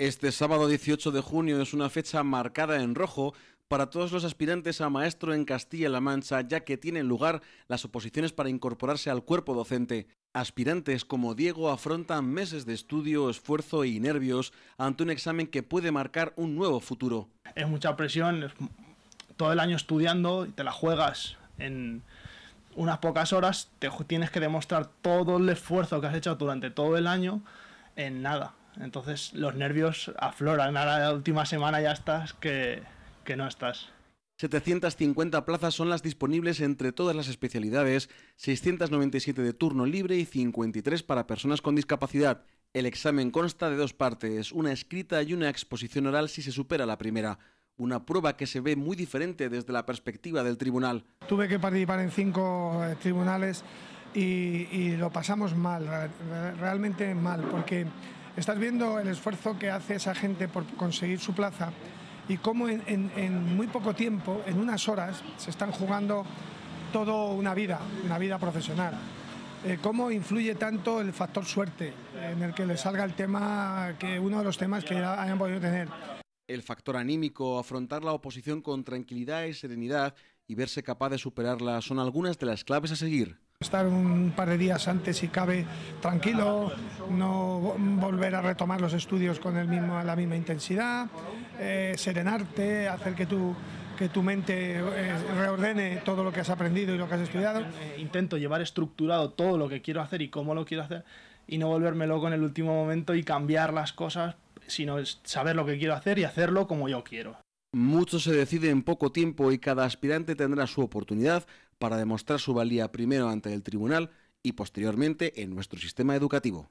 Este sábado 18 de junio es una fecha marcada en rojo para todos los aspirantes a maestro en Castilla-La Mancha, ya que tienen lugar las oposiciones para incorporarse al cuerpo docente. Aspirantes como Diego afrontan meses de estudio, esfuerzo y nervios ante un examen que puede marcar un nuevo futuro. Es mucha presión, todo el año estudiando y te la juegas en unas pocas horas, te tienes que demostrar todo el esfuerzo que has hecho durante todo el año en nada entonces los nervios afloran. Ahora la última semana ya estás que, no estás. 750 plazas son las disponibles entre todas las especialidades, 697 de turno libre y 53 para personas con discapacidad. El examen consta de dos partes, una escrita y una exposición oral si se supera la primera una prueba que se ve muy diferente desde la perspectiva del tribunal. Tuve que participar en cinco eh, tribunales y lo pasamos mal, realmente mal, porque estás viendo el esfuerzo que hace esa gente por conseguir su plaza y cómo en, muy poco tiempo, en unas horas, se están jugando toda una vida, una vida profesional. Eh, cómo influye tanto el factor suerte en el que le salga el tema, que uno de los temas que hayan podido tener. El factor anímico, afrontar la oposición con tranquilidad y serenidad y verse capaz de superarla son algunas de las claves a seguir. Estar un par de días antes, y cabe, tranquilo, no volver a retomar los estudios con el mismo, la misma intensidad, eh, serenarte, hacer que tu, tu mente eh, reordene todo lo que has aprendido y lo que has estudiado. Eh, intento llevar estructurado todo lo que quiero hacer y cómo lo quiero hacer y no volverme loco en el último momento y cambiar las cosas, sino saber lo que quiero hacer y hacerlo como yo quiero. Mucho se decide en poco tiempo y cada aspirante tendrá su oportunidad para demostrar su valía primero ante el tribunal y posteriormente en nuestro sistema educativo.